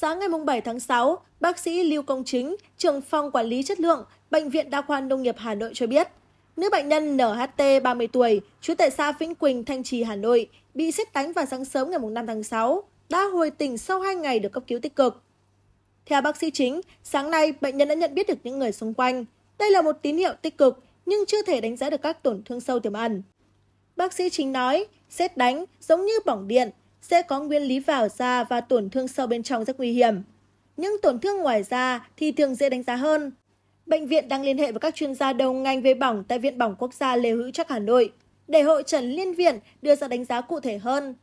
sáng ngày bảy tháng sáu bác sĩ lưu công chính trưởng phòng quản lý chất lượng bệnh viện đa khoa nông nghiệp hà nội cho biết nữ bệnh nhân nht ba mươi tuổi trú tại xã vĩnh quỳnh thanh trì hà nội bị xét đánh vào sáng sớm ngày năm tháng sáu đã hồi tỉnh sau hai ngày được cấp cứu tích cực theo bác sĩ chính sáng nay bệnh nhân đã nhận biết được những người xung quanh đây là một tín hiệu tích cực nhưng chưa thể đánh giá được các tổn thương sâu tiềm ẩn bác sĩ chính nói xét đánh giống như bỏng điện sẽ có nguyên lý vào da và tổn thương sâu bên trong rất nguy hiểm. Những tổn thương ngoài da thì thường dễ đánh giá hơn. Bệnh viện đang liên hệ với các chuyên gia đầu ngành về bỏng tại Viện Bỏng Quốc gia Lê Hữu Trắc Hà Nội để hội trần liên viện đưa ra đánh giá cụ thể hơn.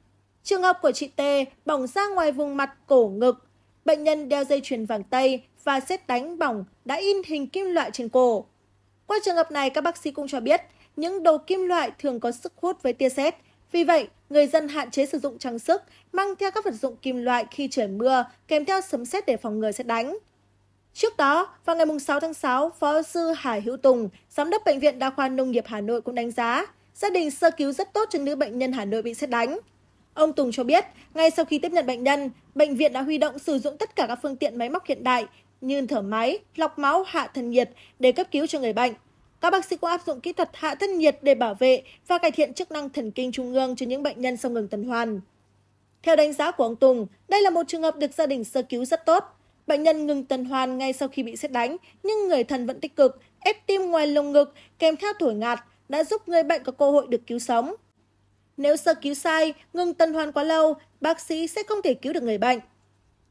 Trường hợp của chị T bỏng ra ngoài vùng mặt cổ ngực, bệnh nhân đeo dây chuyền vàng tây và xét đánh bỏng đã in hình kim loại trên cổ. Qua trường hợp này, các bác sĩ cũng cho biết những đồ kim loại thường có sức hút với tia sét vì vậy người dân hạn chế sử dụng trang sức mang theo các vật dụng kim loại khi trời mưa kèm theo sấm xét để phòng ngừa xét đánh Trước đó, vào ngày 6 tháng 6, Phó sư Hà Hữu Tùng, Giám đốc Bệnh viện Đa khoa Nông nghiệp Hà Nội cũng đánh giá, gia đình sơ cứu rất tốt cho nữ bệnh nhân Hà Nội bị xét đánh. Ông Tùng cho biết, ngay sau khi tiếp nhận bệnh nhân, bệnh viện đã huy động sử dụng tất cả các phương tiện máy móc hiện đại như thở máy, lọc máu, hạ thân nhiệt để cấp cứu cho người bệnh các bác sĩ cũng áp dụng kỹ thuật hạ thân nhiệt để bảo vệ và cải thiện chức năng thần kinh trung ương cho những bệnh nhân sau ngừng tuần hoàn theo đánh giá của ông Tùng, đây là một trường hợp được gia đình sơ cứu rất tốt. Bệnh nhân ngừng tuần hoàn ngay sau khi bị xét đánh, nhưng người thân vẫn tích cực, ép tim ngoài lồng ngực kèm theo thổi ngạt đã giúp người bệnh có cơ hội được cứu sống. Nếu sơ cứu sai, ngừng tuần hoàn quá lâu, bác sĩ sẽ không thể cứu được người bệnh.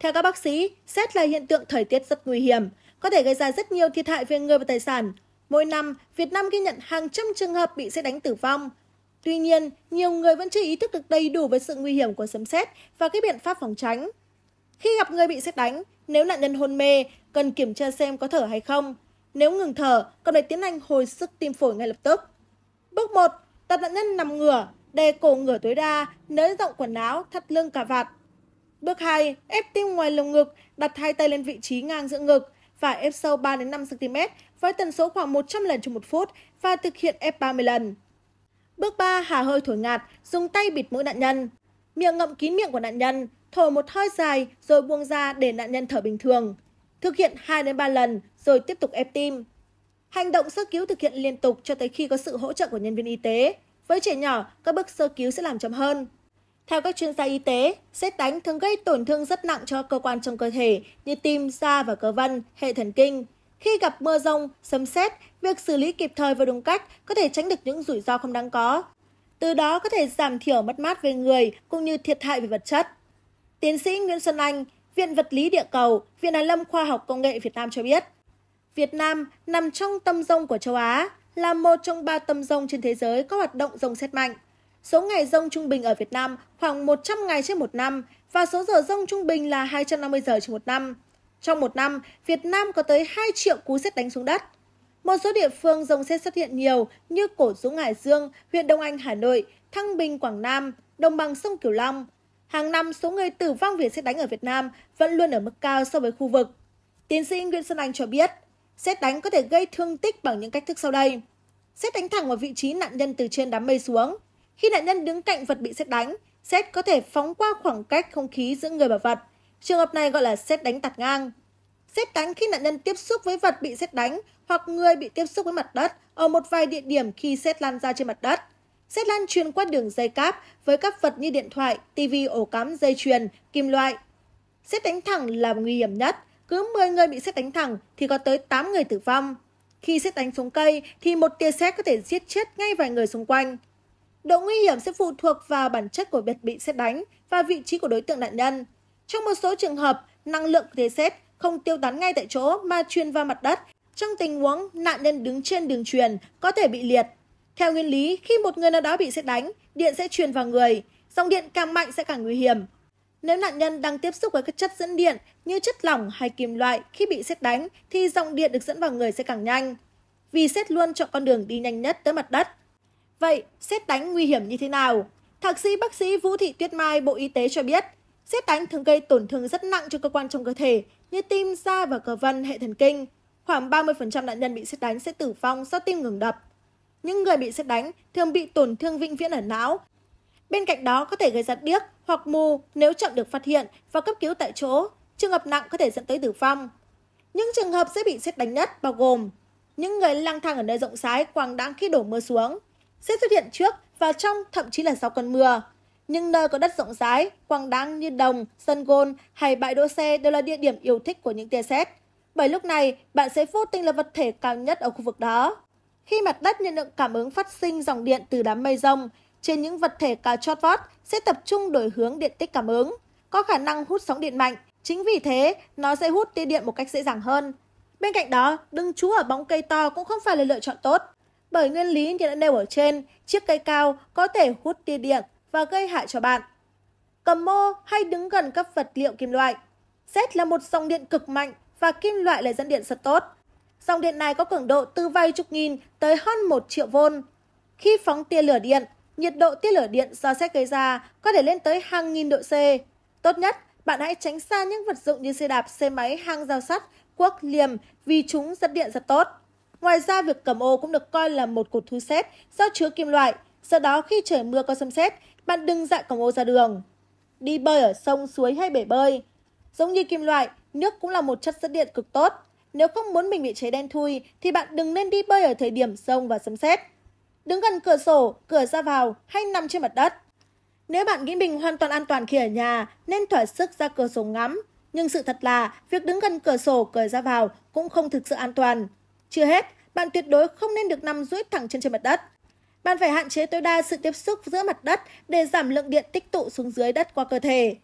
Theo các bác sĩ, xét là hiện tượng thời tiết rất nguy hiểm, có thể gây ra rất nhiều thiệt hại về người và tài sản mỗi năm việt nam ghi nhận hàng trăm trường hợp bị xét đánh tử vong tuy nhiên nhiều người vẫn chưa ý thức được đầy đủ về sự nguy hiểm của sấm xét và các biện pháp phòng tránh khi gặp người bị xét đánh nếu nạn nhân hôn mê cần kiểm tra xem có thở hay không nếu ngừng thở cần phải tiến hành hồi sức tim phổi ngay lập tức bước 1. đặt nạn nhân nằm ngửa đè cổ ngửa tối đa nới rộng quần áo thắt lưng cả vạt Bước 2, ép tim ngoài lồng ngực, đặt hai tay lên vị trí ngang giữa ngực, và ép sâu ba năm cm với tần số khoảng một trăm lần trong một phút và thực hiện ép ba mươi lần. Bước 3, hà hơi thổi ngạt, dùng tay bịt mũi nạn nhân. Miệng ngậm kín miệng của nạn nhân, thổi một hơi dài rồi buông ra để nạn nhân thở bình thường. Thực hiện 2 đến 3 lần rồi tiếp tục ép tim. Hành động sơ cứu thực hiện liên tục cho tới khi có sự hỗ trợ của nhân viên y tế. Với trẻ nhỏ, các bước sơ cứu sẽ làm chậm hơn. Theo các chuyên gia y tế, xét đánh thường gây tổn thương rất nặng cho cơ quan trong cơ thể như tim, da và cơ vân, hệ thần kinh. Khi gặp mưa rông, sấm sét, việc xử lý kịp thời và đúng cách có thể tránh được những rủi ro không đáng có. Từ đó có thể giảm thiểu mất mát về người cũng như thiệt hại về vật chất. Tiến sĩ Nguyễn Xuân Anh, Viện Vật lý Địa cầu, Viện Hàn lâm Khoa học Công nghệ Việt Nam cho biết, Việt Nam nằm trong tâm rông của châu Á, là một trong ba tâm rông trên thế giới có hoạt động rông xét mạnh. Số ngày rông trung bình ở Việt Nam khoảng 100 ngày trên một năm và số giờ rông trung bình là 250 giờ trên một năm. Trong một năm, Việt Nam có tới 2 triệu cú xét đánh xuống đất. Một số địa phương rông xét xuất hiện nhiều như Cổ Dũng Hải Dương, huyện Đông Anh, Hà Nội, Thăng Bình, Quảng Nam, đồng bằng sông Kiều Long. Hàng năm, số người tử vong vì xét đánh ở Việt Nam vẫn luôn ở mức cao so với khu vực. Tiến sĩ Nguyễn Xuân Anh cho biết, xét đánh có thể gây thương tích bằng những cách thức sau đây. Xét đánh thẳng vào vị trí nạn nhân từ trên đám mây xuống, khi nạn nhân đứng cạnh vật bị xét đánh, xét có thể phóng qua khoảng cách không khí giữa người và vật. Trường hợp này gọi là xét đánh tạt ngang. Xét đánh khi nạn nhân tiếp xúc với vật bị xét đánh hoặc người bị tiếp xúc với mặt đất ở một vài địa điểm khi xét lan ra trên mặt đất. Xét lan truyền qua đường dây cáp với các vật như điện thoại, tivi, ổ cắm, dây chuyền, kim loại. Xét đánh thẳng là nguy hiểm nhất. Cứ 10 người bị xét đánh thẳng thì có tới 8 người tử vong. Khi xét đánh xuống cây thì một tia xét có thể giết chết ngay vài người xung quanh độ nguy hiểm sẽ phụ thuộc vào bản chất của biệt bị xét đánh và vị trí của đối tượng nạn nhân trong một số trường hợp năng lượng của thế xét không tiêu tán ngay tại chỗ mà truyền vào mặt đất trong tình huống nạn nhân đứng trên đường truyền có thể bị liệt theo nguyên lý khi một người nào đó bị xét đánh điện sẽ truyền vào người dòng điện càng mạnh sẽ càng nguy hiểm nếu nạn nhân đang tiếp xúc với các chất dẫn điện như chất lỏng hay kim loại khi bị xét đánh thì dòng điện được dẫn vào người sẽ càng nhanh. Vì xét luôn chọn con đường đi nhanh nhất tới mặt đất, Vậy xét đánh nguy hiểm như thế nào? Thạc sĩ bác sĩ Vũ Thị Tuyết Mai Bộ Y tế cho biết, xét đánh thường gây tổn thương rất nặng cho cơ quan trong cơ thể như tim, da và cờ vân hệ thần kinh. Khoảng 30% nạn nhân bị xét đánh sẽ tử vong do tim ngừng đập. Những người bị xét đánh thường bị tổn thương vĩnh viễn ở não. Bên cạnh đó có thể gây ra điếc hoặc mù nếu chậm được phát hiện và cấp cứu tại chỗ. Trường hợp nặng có thể dẫn tới tử vong. Những trường hợp sẽ bị xét đánh nhất bao gồm những người lang thang ở nơi rộng rãi quang đãng khi đổ mưa xuống, sẽ xuất hiện trước và trong thậm chí là sau cơn mưa Nhưng nơi có đất rộng rãi, quang đáng như đồng, sân gôn hay bãi đỗ xe đều là địa điểm yêu thích của những tia sét. Bởi lúc này, bạn sẽ vô tình là vật thể cao nhất ở khu vực đó. Khi mặt đất nhận được cảm ứng phát sinh dòng điện từ đám mây rông, trên những vật thể cao chót vót sẽ tập trung đổi hướng điện tích cảm ứng, có khả năng hút sóng điện mạnh. Chính vì thế, nó sẽ hút tia điện một cách dễ dàng hơn. Bên cạnh đó, đứng trú ở bóng cây to cũng không phải là lựa chọn tốt bởi nguyên lý như đã nêu ở trên chiếc cây cao có thể hút tia điện và gây hại cho bạn cầm mô hay đứng gần các vật liệu kim loại Z là một dòng điện cực mạnh và kim loại là dẫn điện rất tốt. Dòng điện này có cường độ từ vài chục nghìn tới hơn một triệu vôn. Khi phóng tia lửa điện, nhiệt độ tia lửa điện do xét gây ra có thể lên tới hàng nghìn độ C. Tốt nhất, bạn hãy tránh xa những vật dụng như xe đạp, xe máy, hang giao sắt, cuốc, liềm vì chúng dẫn điện rất tốt ngoài ra việc cầm ô cũng được coi là một cột thu xét do chứa kim loại do đó khi trời mưa có sấm sét bạn đừng dại cầm ô ra đường đi bơi ở sông suối hay bể bơi giống như kim loại nước cũng là một chất dẫn điện cực tốt nếu không muốn mình bị cháy đen thui thì bạn đừng nên đi bơi ở thời điểm sông và sấm sét. Đứng gần cửa sổ, cửa ra vào hay nằm trên mặt đất. Nếu bạn nghĩ mình hoàn toàn an toàn khi ở nhà, nên thỏa sức ra cửa sổ ngắm. Nhưng sự thật là, việc đứng gần cửa sổ, cửa ra vào cũng không thực sự an toàn chưa hết bạn tuyệt đối không nên được nằm duỗi thẳng chân trên mặt đất bạn phải hạn chế tối đa sự tiếp xúc giữa mặt đất để giảm lượng điện tích tụ xuống dưới đất qua cơ thể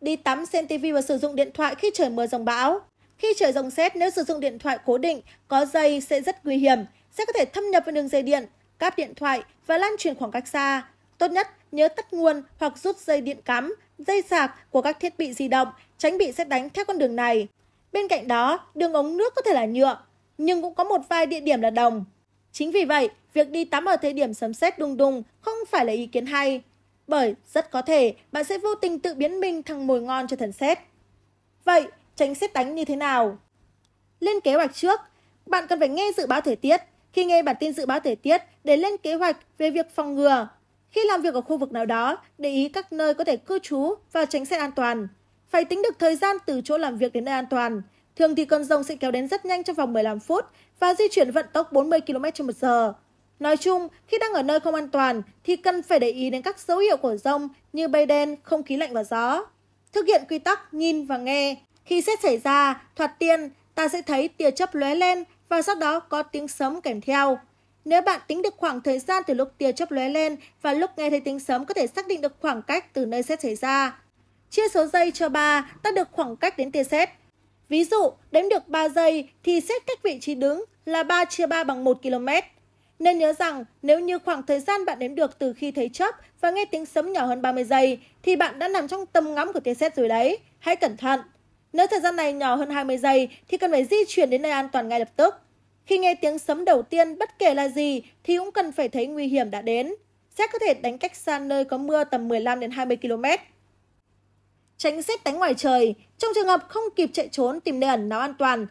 đi tắm xem tv và sử dụng điện thoại khi trời mưa rồng bão khi trời rồng xét nếu sử dụng điện thoại cố định có dây sẽ rất nguy hiểm sẽ có thể thâm nhập vào đường dây điện cáp điện thoại và lan truyền khoảng cách xa tốt nhất nhớ tắt nguồn hoặc rút dây điện cắm dây sạc của các thiết bị di động tránh bị xét đánh theo con đường này bên cạnh đó đường ống nước có thể là nhựa nhưng cũng có một vài địa điểm là đồng. Chính vì vậy, việc đi tắm ở thời điểm sấm sét đùng đùng không phải là ý kiến hay, bởi rất có thể bạn sẽ vô tình tự biến mình thành mồi ngon cho thần sét. Vậy, tránh sét đánh như thế nào? Lên kế hoạch trước, bạn cần phải nghe dự báo thời tiết. Khi nghe bản tin dự báo thời tiết để lên kế hoạch về việc phòng ngừa, khi làm việc ở khu vực nào đó, để ý các nơi có thể cư trú và tránh xét an toàn. Phải tính được thời gian từ chỗ làm việc đến nơi an toàn, Thường thì cơn rông sẽ kéo đến rất nhanh trong vòng 15 phút và di chuyển vận tốc 40 km h Nói chung, khi đang ở nơi không an toàn thì cần phải để ý đến các dấu hiệu của rông như bay đen, không khí lạnh và gió. Thực hiện quy tắc nhìn và nghe. Khi xét xảy ra, thoạt tiên, ta sẽ thấy tia chớp lóe lên và sau đó có tiếng sấm kèm theo. Nếu bạn tính được khoảng thời gian từ lúc tia chớp lóe lên và lúc nghe thấy tiếng sấm có thể xác định được khoảng cách từ nơi xét xảy ra. Chia số giây cho 3, ta được khoảng cách đến tia sét ví dụ đếm được ba giây thì xét cách vị trí đứng là ba chia ba bằng một km nên nhớ rằng nếu như khoảng thời gian bạn đếm được từ khi thấy chớp và nghe tiếng sấm nhỏ hơn 30 giây thì bạn đã nằm trong tầm ngắm của tia sét rồi đấy. Hãy cẩn thận. Nếu thời gian này nhỏ hơn 20 giây thì cần phải di chuyển đến nơi an toàn ngay lập tức. Khi nghe tiếng sấm đầu tiên bất kể là gì thì cũng cần phải thấy nguy hiểm đã đến. Xét có thể đánh cách xa nơi có mưa tầm 15 đến 20 km tránh xét đánh ngoài trời trong trường hợp không kịp chạy trốn tìm nơi ẩn náu an toàn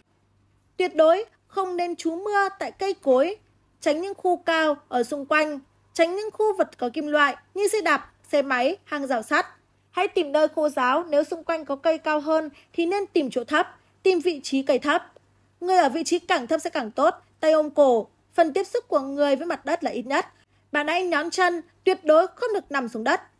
tuyệt đối không nên trú mưa tại cây cối tránh những khu cao ở xung quanh tránh những khu vật có kim loại như xe đạp xe máy hàng rào sắt hãy tìm nơi khô giáo nếu xung quanh có cây cao hơn thì nên tìm chỗ thấp tìm vị trí cây thấp người ở vị trí càng thấp sẽ càng tốt tay ôm cổ phần tiếp xúc của người với mặt đất là ít nhất bạn hãy nhón chân tuyệt đối không được nằm xuống đất